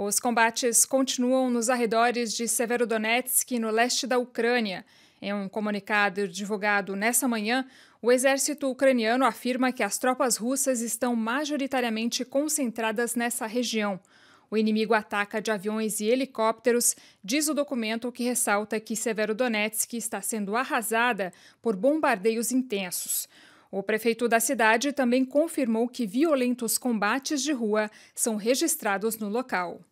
Os combates continuam nos arredores de Severodonetsk, no leste da Ucrânia. Em um comunicado divulgado nessa manhã, o exército ucraniano afirma que as tropas russas estão majoritariamente concentradas nessa região. O inimigo ataca de aviões e helicópteros, diz o documento que ressalta que Severodonetsk está sendo arrasada por bombardeios intensos. O prefeito da cidade também confirmou que violentos combates de rua são registrados no local.